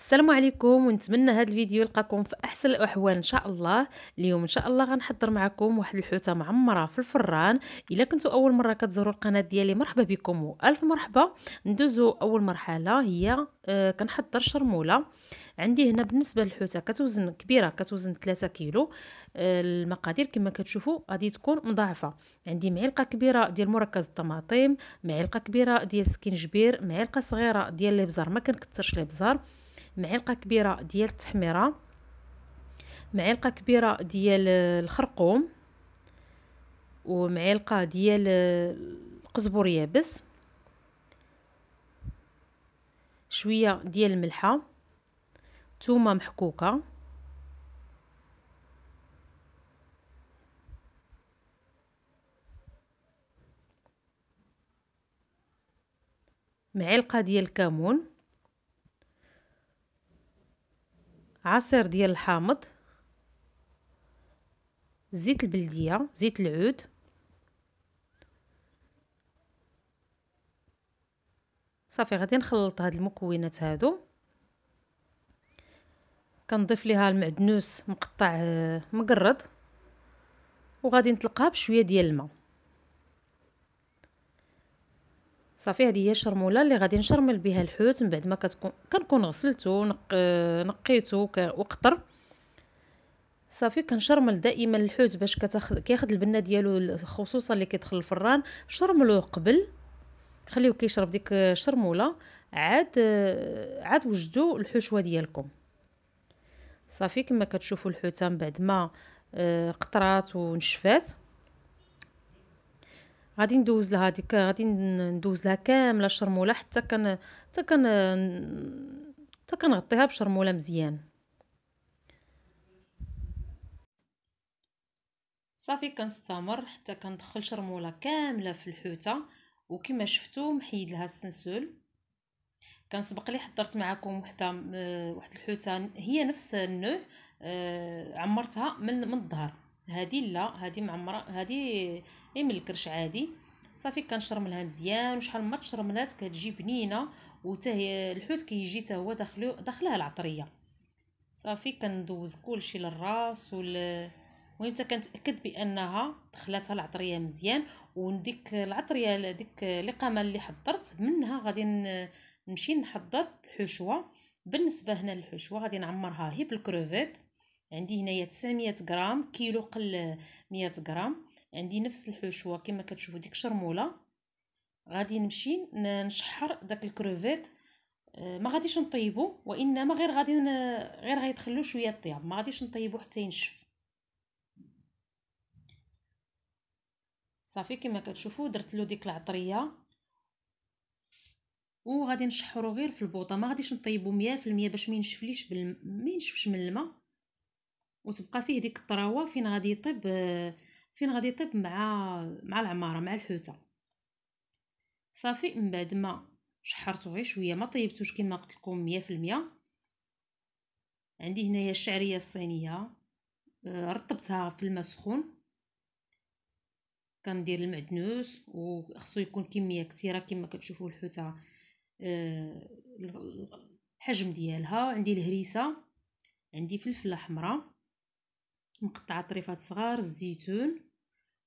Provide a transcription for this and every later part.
السلام عليكم ونتمنى هذا الفيديو يلقاكم في احسن الاحوال ان شاء الله اليوم ان شاء الله غنحضر معكم واحد الحوته معمره في الفران الا كنتوا اول مره كتزوروا القناه ديالي مرحبا بكم والف مرحبا ندوزوا اول مرحله هي آه، كنحضر شرموله عندي هنا بالنسبه للحوته كتوزن كبيره كتوزن 3 كيلو آه، المقادير كما كتشوفوا غادي تكون مضاعفه عندي معلقه كبيره ديال مركز الطماطم معلقه كبيره ديال السكينجبير معلقه صغيره ديال الابزار ما كنكثرش الابزار معلقه كبيره ديال التحميره معلقه كبيره ديال الخرقوم ومعلقه ديال القزبر يابس شويه ديال الملحه ثومه محكوكه معلقه ديال الكمون عصير ديال الحامض زيت البلديه زيت العود صافي غادي نخلط هاد المكونات هادو كنضيف ليها المعدنوس مقطع آه، مقرض وغادي نطلقها بشويه ديال الماء صافي هذه هي الشرموله اللي غادي نشرمل بها الحوت من بعد ما كتكون كنكون غسلته ونق... نقيته ك... وقطر صافي كنشرمل دائما الحوت باش كتاخد كياخد البنه ديالو خصوصا اللي كيدخل الفران شرملوه قبل خليوه كيشرب ديك الشرموله عاد عاد وجدوا الحشوه ديالكم صافي كما كتشوفوا الحوته من بعد ما آه، قطرات ونشفات غادي ندوز لها ديك غادي ندوز لها كامله الشرموله حتى كان حتى كان حتى كنغطيها بشرموله مزيان صافي كنستمر حتى كندخل شرموله كامله في الحوته وكما شفتو محيد لها السنسول كنسبق لي حضرت معكم وحده آه، واحد الحوته هي نفس النوع آه، عمرتها من من الظهر هادي لا هادي معمره هادي غير من الكرش عادي صافي كنشرملها مزيان وشحال ما تشرملات كتجي بنينه وتا الحوت كيجي حتى هو داخلو داخلها العطريه صافي كندوز كلشي للراس وال المهم حتى كنتاكد بانها دخلاتها العطريه مزيان وديك العطريه ديك القمه اللي حضرت منها غادي نمشي نحضر الحشوه بالنسبه هنا للحشوه غادي نعمرها هي بالكروفيت عندي هنايا 900 غرام كيلو قل 100 غرام عندي نفس الحشوه كما كتشوفوا ديك شرموله غادي نمشي نشحر داك الكروفيت آه، ما غاديش نطيبو وانما غير غادي غير غيدخلو شويه الطياب ما غاديش نطيبو حتى ينشف صافي كما كتشوفوا درت له ديك العطريه وغادي نشحرو غير في البوطه ما غاديش نطيبو 100% باش ما ينشفليش بال... ما ينشفش من الماء وتبقى فيه ديك الطراوه فين غادي يطيب آه، فين غادي يطيب مع مع العماره مع الحوته صافي من بعد ما شحرته غير شويه ما طيبتوش كما قلت لكم 100% عندي هنايا الشعريه الصينيه آه، رطبتها في الماء سخون كندير المعدنوس وخصو يكون كميه كثيره كما كتشوفوا الحوته آه، الحجم ديالها عندي الهريسه عندي فلفله حمراء مقطع طريفات صغار الزيتون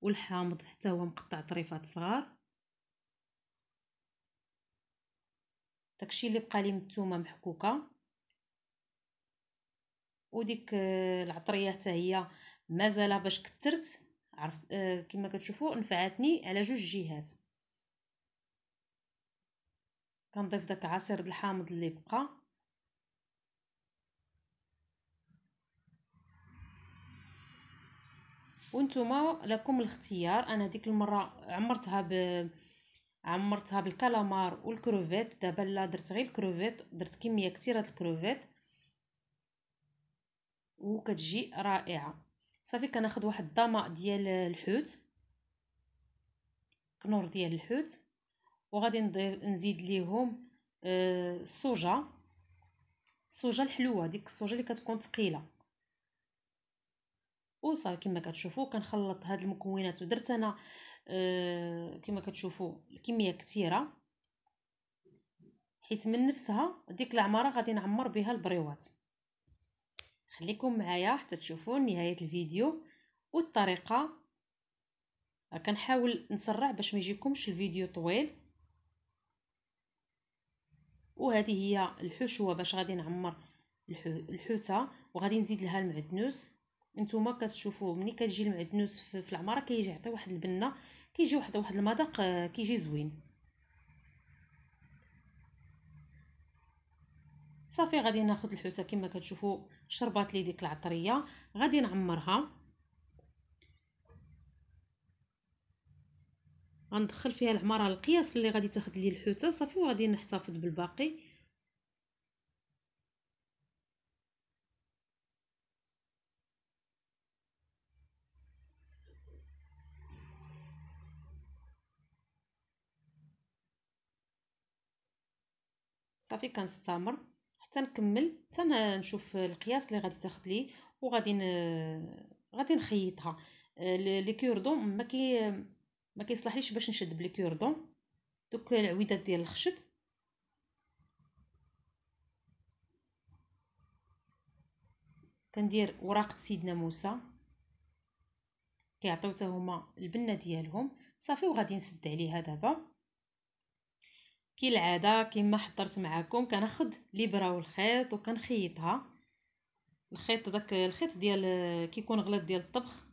والحامض حتى هو مقطع طريفات صغار داكشي اللي بقى لي من الثومه محكوكه وديك آه، العطريه حتى هي مازال باش كثرت عرفت آه، كما كتشوفوا نفعتني على جوج جهات كنضيف داك عصير الحامض اللي بقى وانتم لكم الاختيار انا ديك المره عمرتها ب عمرتها بالكالامار والكروفيت دابا لا درت غير الكروفيت درت كميه كثيره الكروفيت وكتجي رائعه صافي كناخذ واحد الضماء ديال الحوت كنور ديال الحوت وغادي نزيد ليهم السوجه السوجه الحلوه ديك السوجه اللي كتكون ثقيله وصافي كما كتشوفوا كنخلط هاد المكونات ودرت انا آه كما كتشوفوا الكميه كثيره حيت من نفسها ديك العماره غادي نعمر بها البريوات خليكم معايا حتى تشوفوا نهايه الفيديو والطريقه كنحاول نسرع باش ما يجيكمش الفيديو طويل وهذه هي الحشوه باش غادي نعمر الحوته وغادي نزيد لها المعدنوس نتوما كتشوفوا ملي كتجي المعدنوس في العماره كيجي يعطي واحد البنه كيجي واحد واحد المذاق آه، كيجي زوين صافي غادي ناخذ الحوته كما كتشوفوا شربات لي ديك العطريه غادي نعمرها غندخل فيها العماره القياس اللي غادي تاخذ لي الحوته وصافي وغادي نحتفظ بالباقي صافي كنستمر حتى نكمل حتى نشوف القياس اللي غادي تاخذ لي وغادي غادي نخيطها آه، لي كوردون ما كي ما كيصلحليش باش نشد بلي كوردون دوك العويدات ديال الخشب كندير وراق سيدنا موسى كيعطيو حتى هما البنه ديالهم صافي وغادي نسد عليها دابا كالعاده كما حضرت معكم كناخذ الابره والخيط وكنخيطها الخيط داك الخيط ديال كيكون غلط ديال الطبخ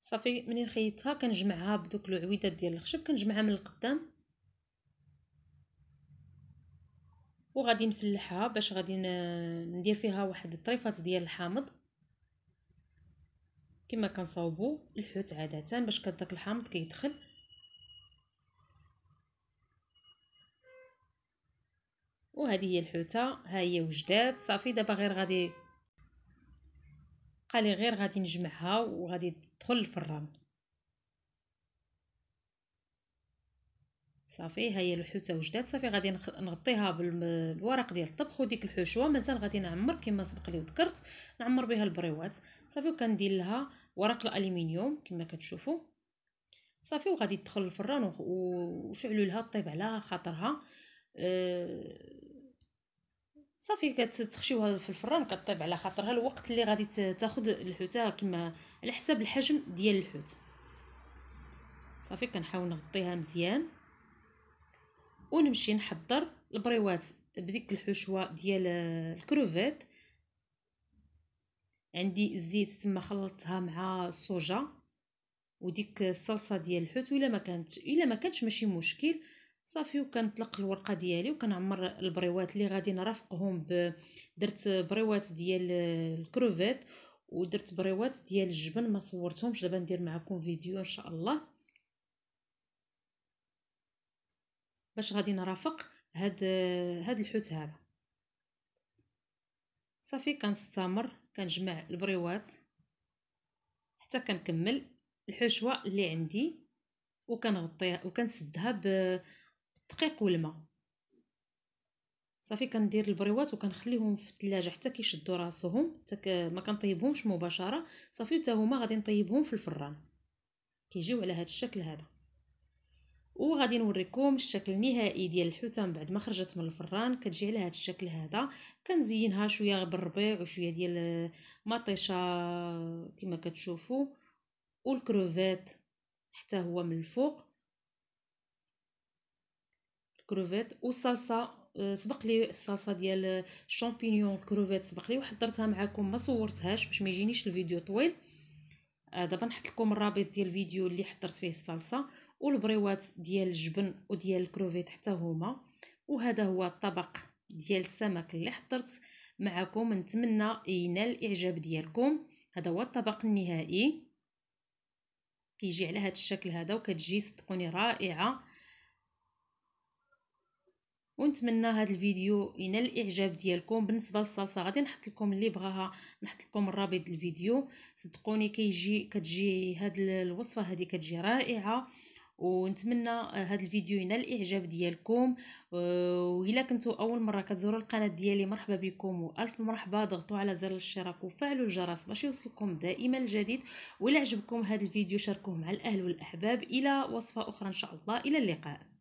صافي منين خيطتها كنجمعها بدوك العويدات ديال الخشب كنجمعها من القدام وغادي نفلحها باش غادي ندير فيها واحد الطريفات ديال الحامض كما كنصاوبوا الحوت عاده باش داك الحامض كيدخل وهذه هي الحوته ها هي وجدات صافي دابا غير غادي قالي غير غادي نجمعها وغادي تدخل الفران صافي هي الحوته وجدات صافي غادي نغطيها بالورق ديال الطبخ وديك الحشوه مازال غادي نعمر كما سبق لي وذكرت نعمر بها البريوات صافي وكندير لها ورق الالومنيوم كما كتشوفوا صافي وغادي تدخل الفران وشعلوا لها طيب على خاطرها آه، صافي كتخشيوها في الفران كطيب على خاطرها الوقت اللي غادي تاخذ الحوته كما على حساب الحجم ديال الحوت صافي كنحاول نغطيها مزيان ونمشي نحضر البريوات بديك الحشوه ديال الكروفيت عندي الزيت تما خلطتها مع الصوجه وديك الصلصه ديال الحوت الا ما كانت الا ما كانتش ماشي مشكل صافي وكنطلق الورقه ديالي وكنعمر البريوات اللي غادي نرافقهم ب... درت بريوات ديال الكروفيت ودرت بريوات ديال الجبن ما صورتهمش دابا ندير معكم فيديو ان شاء الله باش غادي نرافق هاد هاد الحوت هذا صافي كنستمر كنجمع البريوات حتى كنكمل الحشوه اللي عندي وكنغطيها وكنسدها بالدقيق والماء صافي كندير البريوات وكنخليهم في الثلاجه حتى كيشدوا راسهم حتى ما كنطيبهمش مباشره صافي حتى هما غادي نطيبهم في الفران كيجيو على هذا الشكل هذا وغادي نوريكم الشكل النهائي ديال الحوته من بعد ما خرجت من الفران كتجي على هذا الشكل هذا كنزينها شويه بالربيع وشويه ديال مطيشه كما كتشوفوا والكروفيت حتى هو من الفوق الكروفيت والصلصه آه، سبق لي الصلصه ديال الشامبينيون كروفيت سبق لي وحضرتها معكم ما صورتهاش باش ما يجينيش الفيديو طويل آه، دابا نحط لكم الرابط ديال الفيديو اللي حضرت فيه الصلصه والبريوات ديال الجبن وديال الكروفيت حتى هما وهذا هو الطبق ديال السمك اللي حضرت معكم نتمنى ينال الاعجاب ديالكم هذا هو الطبق النهائي كيجي على هذا الشكل هذا وكتجي صدقوني رائعه ونتمنى هذا الفيديو ينال الاعجاب ديالكم بالنسبه للصلصه غادي نحط لكم اللي بغاها نحط لكم الرابط الفيديو صدقوني كيجي كتجي هذه الوصفه هذه كتجي رائعه ونتمنى هذا آه، الفيديو ينال الاعجاب ديالكم آه، والا كنتو اول مره كتزوروا القناه ديالي مرحبا بكم والف مرحبا ضغطوا على زر الاشتراك وفعلوا الجرس باش يوصلكم دائما الجديد الا عجبكم هذا الفيديو شاركوه مع الاهل والاحباب الى وصفه اخرى ان شاء الله الى اللقاء